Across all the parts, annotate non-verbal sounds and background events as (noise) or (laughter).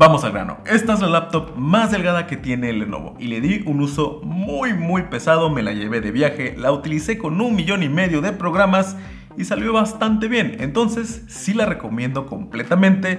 Vamos al grano, esta es la laptop más delgada que tiene el Lenovo y le di un uso muy muy pesado, me la llevé de viaje, la utilicé con un millón y medio de programas y salió bastante bien, entonces sí la recomiendo completamente,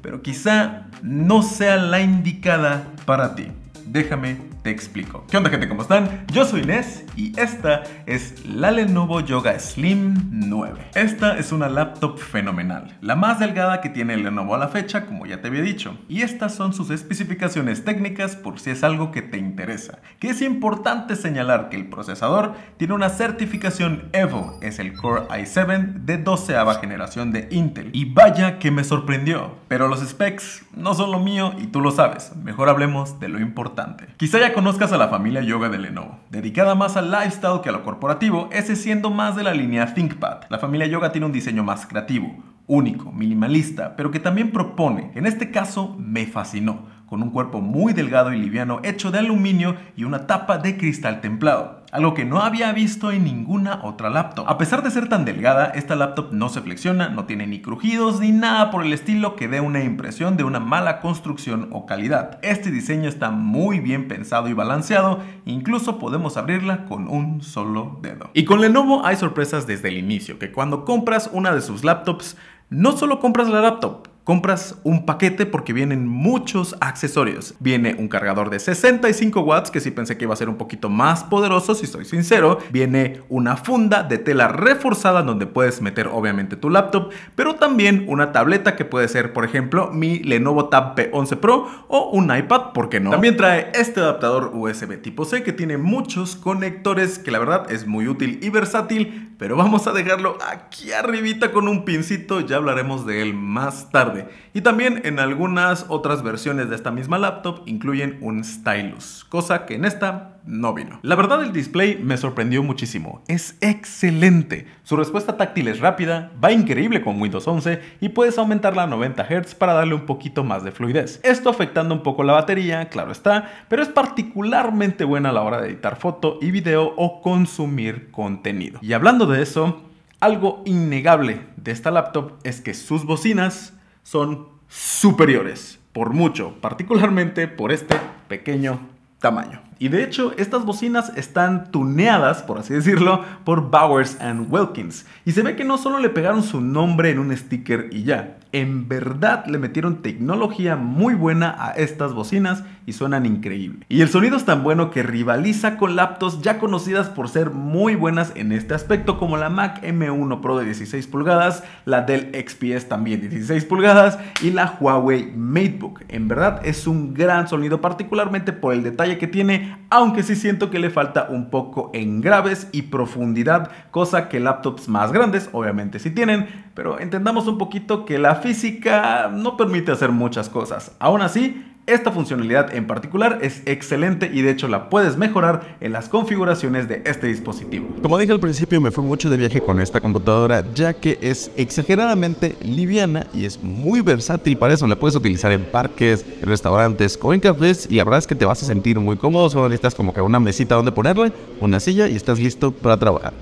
pero quizá no sea la indicada para ti. Déjame te explico. ¿Qué onda gente? ¿Cómo están? Yo soy Inés y esta es la Lenovo Yoga Slim 9. Esta es una laptop fenomenal, la más delgada que tiene Lenovo a la fecha, como ya te había dicho. Y estas son sus especificaciones técnicas por si es algo que te interesa. Que es importante señalar que el procesador tiene una certificación Evo, es el Core i7 de 12 generación de Intel. Y vaya que me sorprendió, pero los specs no son lo mío y tú lo sabes. Mejor hablemos de lo importante. Quizá ya conozcas a la familia yoga de Lenovo, dedicada más al lifestyle que a lo corporativo, ese siendo más de la línea ThinkPad. La familia yoga tiene un diseño más creativo, único, minimalista, pero que también propone, en este caso me fascinó con un cuerpo muy delgado y liviano hecho de aluminio y una tapa de cristal templado algo que no había visto en ninguna otra laptop. A pesar de ser tan delgada, esta laptop no se flexiona, no tiene ni crujidos ni nada por el estilo que dé una impresión de una mala construcción o calidad. Este diseño está muy bien pensado y balanceado, incluso podemos abrirla con un solo dedo. Y con Lenovo hay sorpresas desde el inicio, que cuando compras una de sus laptops, no solo compras la laptop, compras un paquete porque vienen muchos accesorios. Viene un cargador de 65 watts, que sí pensé que iba a ser un poquito más poderoso, si soy sincero. Viene una funda de tela reforzada donde puedes meter obviamente tu laptop, pero también una tableta que puede ser, por ejemplo, mi Lenovo Tab P11 Pro o un iPad, ¿por qué no? También trae este adaptador USB tipo C que tiene muchos conectores que la verdad es muy útil y versátil pero vamos a dejarlo aquí arribita con un pincito, ya hablaremos de él más tarde. Y también en algunas otras versiones de esta misma laptop incluyen un stylus, cosa que en esta no vino. La verdad el display me sorprendió muchísimo, es excelente. Su respuesta táctil es rápida, va increíble con Windows 11 y puedes aumentarla a 90 Hz para darle un poquito más de fluidez. Esto afectando un poco la batería, claro está, pero es particularmente buena a la hora de editar foto y video o consumir contenido. Y hablando de de eso, algo innegable de esta laptop es que sus bocinas son superiores, por mucho, particularmente por este pequeño tamaño. Y de hecho, estas bocinas están tuneadas, por así decirlo, por Bowers and Wilkins. Y se ve que no solo le pegaron su nombre en un sticker y ya. En verdad le metieron tecnología muy buena a estas bocinas y suenan increíble. Y el sonido es tan bueno que rivaliza con laptops ya conocidas por ser muy buenas en este aspecto como la Mac M1 Pro de 16 pulgadas, la Dell XPS también de 16 pulgadas y la Huawei MateBook. En verdad es un gran sonido particularmente por el detalle que tiene aunque sí siento que le falta un poco en graves y profundidad, cosa que laptops más grandes obviamente sí tienen, pero entendamos un poquito que la física no permite hacer muchas cosas. Aún así, esta funcionalidad en particular es excelente y de hecho la puedes mejorar en las configuraciones de este dispositivo. Como dije al principio me fue mucho de viaje con esta computadora ya que es exageradamente liviana y es muy versátil para eso. La puedes utilizar en parques, en restaurantes o en cafés y la verdad es que te vas a sentir muy cómodo. Solo necesitas como que una mesita donde ponerle, una silla y estás listo para trabajar.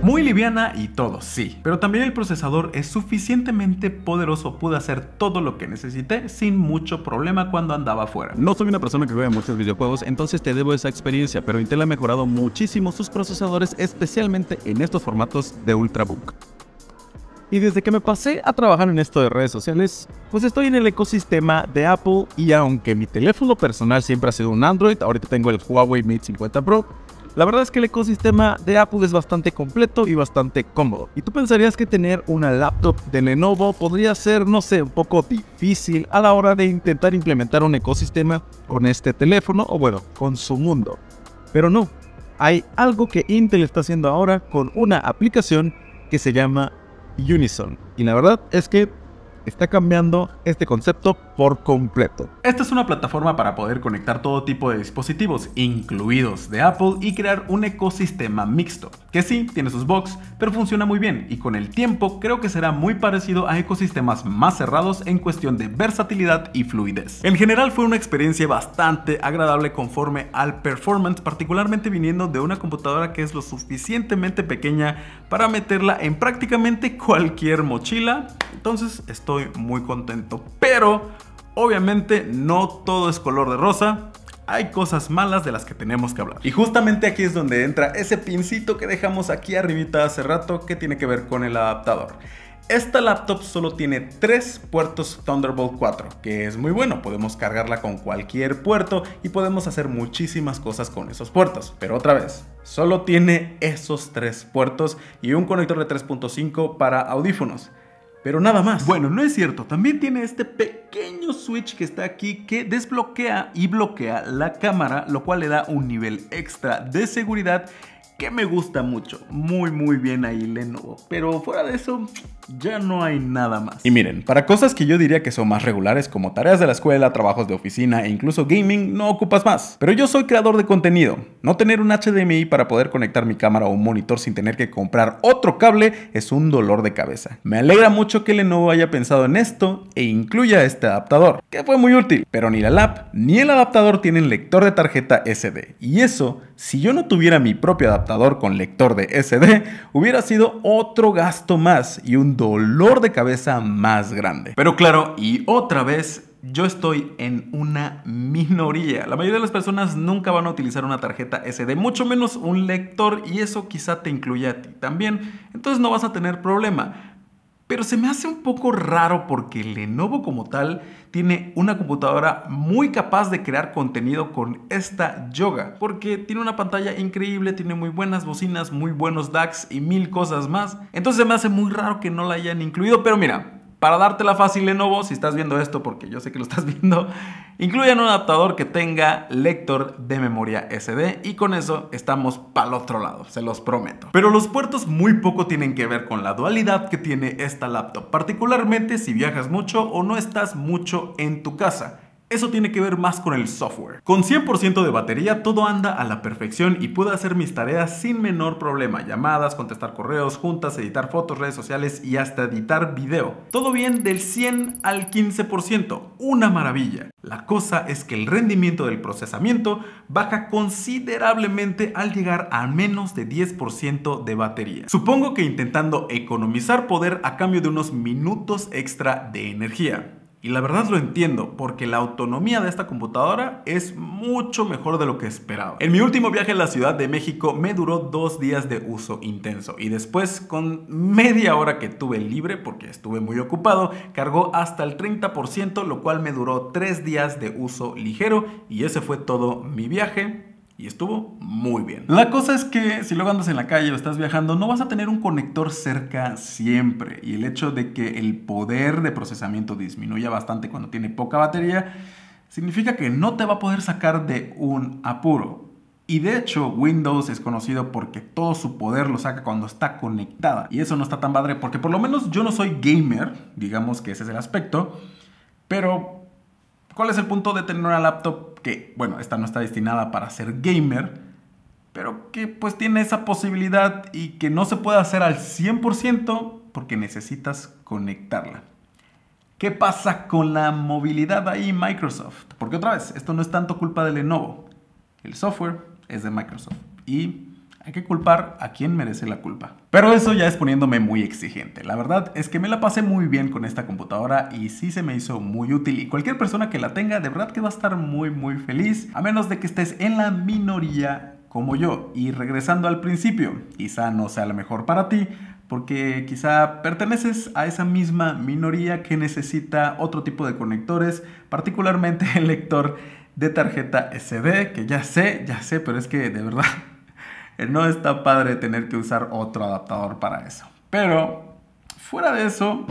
Muy liviana y todo, sí, pero también el procesador es suficientemente poderoso, pude hacer todo lo que necesité sin mucho problema cuando andaba afuera. No soy una persona que juega muchos videojuegos, entonces te debo esa experiencia, pero Intel ha mejorado muchísimo sus procesadores, especialmente en estos formatos de Ultrabook. Y desde que me pasé a trabajar en esto de redes sociales, pues estoy en el ecosistema de Apple y aunque mi teléfono personal siempre ha sido un Android, ahorita tengo el Huawei Mate 50 Pro, la verdad es que el ecosistema de Apple es bastante completo y bastante cómodo. Y tú pensarías que tener una laptop de Lenovo podría ser, no sé, un poco difícil a la hora de intentar implementar un ecosistema con este teléfono o bueno, con su mundo. Pero no, hay algo que Intel está haciendo ahora con una aplicación que se llama Unison. Y la verdad es que está cambiando este concepto por completo. Esta es una plataforma para poder conectar todo tipo de dispositivos, incluidos de Apple, y crear un ecosistema mixto, que sí, tiene sus bugs, pero funciona muy bien y con el tiempo creo que será muy parecido a ecosistemas más cerrados en cuestión de versatilidad y fluidez. En general fue una experiencia bastante agradable conforme al performance, particularmente viniendo de una computadora que es lo suficientemente pequeña para meterla en prácticamente cualquier mochila, entonces estoy muy contento. Pero obviamente no todo es color de rosa. Hay cosas malas de las que tenemos que hablar. Y justamente aquí es donde entra ese pincito que dejamos aquí arribita hace rato que tiene que ver con el adaptador. Esta laptop solo tiene tres puertos Thunderbolt 4, que es muy bueno, podemos cargarla con cualquier puerto y podemos hacer muchísimas cosas con esos puertos. Pero otra vez, solo tiene esos tres puertos y un conector de 3.5 para audífonos. Pero nada más. Bueno, no es cierto. También tiene este pequeño switch que está aquí que desbloquea y bloquea la cámara, lo cual le da un nivel extra de seguridad que me gusta mucho. Muy, muy bien ahí Lenovo. Pero fuera de eso, ya no hay nada más. Y miren, para cosas que yo diría que son más regulares como tareas de la escuela, trabajos de oficina e incluso gaming, no ocupas más. Pero yo soy creador de contenido. No tener un HDMI para poder conectar mi cámara o un monitor sin tener que comprar otro cable es un dolor de cabeza. Me alegra mucho que Lenovo haya pensado en esto e incluya este adaptador, que fue muy útil. Pero ni la lap ni el adaptador tienen lector de tarjeta SD. Y eso, si yo no tuviera mi propio adaptador con lector de SD, hubiera sido otro gasto más y un dolor de cabeza más grande. Pero claro, y otra vez yo estoy en una minoría. La mayoría de las personas nunca van a utilizar una tarjeta SD, mucho menos un lector, y eso quizá te incluya a ti también. Entonces no vas a tener problema. Pero se me hace un poco raro porque Lenovo como tal tiene una computadora muy capaz de crear contenido con esta yoga. Porque tiene una pantalla increíble, tiene muy buenas bocinas, muy buenos DACs y mil cosas más. Entonces se me hace muy raro que no la hayan incluido. Pero mira, para la fácil, Lenovo, si estás viendo esto, porque yo sé que lo estás (laughs) viendo, incluyan un adaptador que tenga lector de memoria SD y con eso estamos para el otro lado, se los prometo. Pero los puertos muy poco tienen que ver con la dualidad que tiene esta laptop, particularmente si viajas mucho o no estás mucho en tu casa. Eso tiene que ver más con el software. Con 100% de batería todo anda a la perfección y puedo hacer mis tareas sin menor problema. Llamadas, contestar correos, juntas, editar fotos, redes sociales y hasta editar video. Todo bien del 100 al 15%. Una maravilla. La cosa es que el rendimiento del procesamiento baja considerablemente al llegar a menos de 10% de batería. Supongo que intentando economizar poder a cambio de unos minutos extra de energía. Y la verdad lo entiendo, porque la autonomía de esta computadora es mucho mejor de lo que esperaba. En mi último viaje a la Ciudad de México me duró dos días de uso intenso y después con media hora que tuve libre, porque estuve muy ocupado, cargó hasta el 30%, lo cual me duró tres días de uso ligero y ese fue todo mi viaje y estuvo muy bien. La cosa es que si luego andas en la calle o estás viajando, no vas a tener un conector cerca siempre. Y el hecho de que el poder de procesamiento disminuya bastante cuando tiene poca batería, significa que no te va a poder sacar de un apuro. Y de hecho, Windows es conocido porque todo su poder lo saca cuando está conectada. Y eso no está tan padre porque por lo menos yo no soy gamer, digamos que ese es el aspecto. Pero ¿Cuál es el punto de tener una laptop que, bueno, esta no está destinada para ser gamer, pero que pues tiene esa posibilidad y que no se puede hacer al 100% porque necesitas conectarla? ¿Qué pasa con la movilidad ahí Microsoft? Porque otra vez, esto no es tanto culpa de Lenovo. El software es de Microsoft. Y hay que culpar a quien merece la culpa. Pero eso ya es poniéndome muy exigente. La verdad es que me la pasé muy bien con esta computadora y sí se me hizo muy útil y cualquier persona que la tenga de verdad que va a estar muy muy feliz, a menos de que estés en la minoría como yo. Y regresando al principio, quizá no sea lo mejor para ti, porque quizá perteneces a esa misma minoría que necesita otro tipo de conectores, particularmente el lector de tarjeta SD, que ya sé, ya sé, pero es que de verdad no está padre tener que usar otro adaptador para eso. Pero fuera de eso,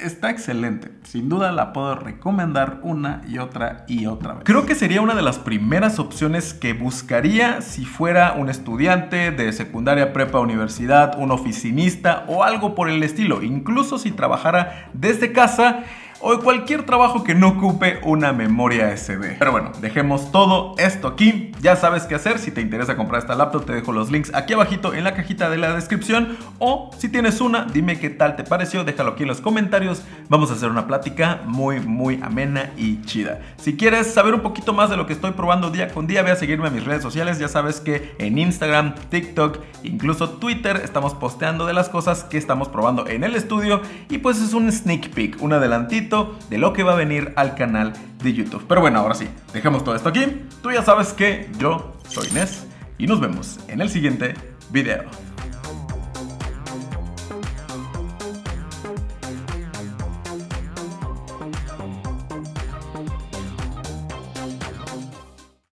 está excelente. Sin duda la puedo recomendar una y otra y otra vez. Creo que sería una de las primeras opciones que buscaría si fuera un estudiante de secundaria, prepa, universidad, un oficinista o algo por el estilo. Incluso si trabajara desde casa o cualquier trabajo que no ocupe una memoria SD. Pero bueno, dejemos todo esto aquí. Ya sabes qué hacer. Si te interesa comprar esta laptop, te dejo los links aquí abajito en la cajita de la descripción. O si tienes una, dime qué tal te pareció. Déjalo aquí en los comentarios. Vamos a hacer una plática muy, muy amena y chida. Si quieres saber un poquito más de lo que estoy probando día con día, ve a seguirme a mis redes sociales. Ya sabes que en Instagram, TikTok, incluso Twitter, estamos posteando de las cosas que estamos probando en el estudio. Y pues es un sneak peek, un adelantito de lo que va a venir al canal de YouTube. Pero bueno, ahora sí, dejemos todo esto aquí. Tú ya sabes que yo soy Inés y nos vemos en el siguiente video.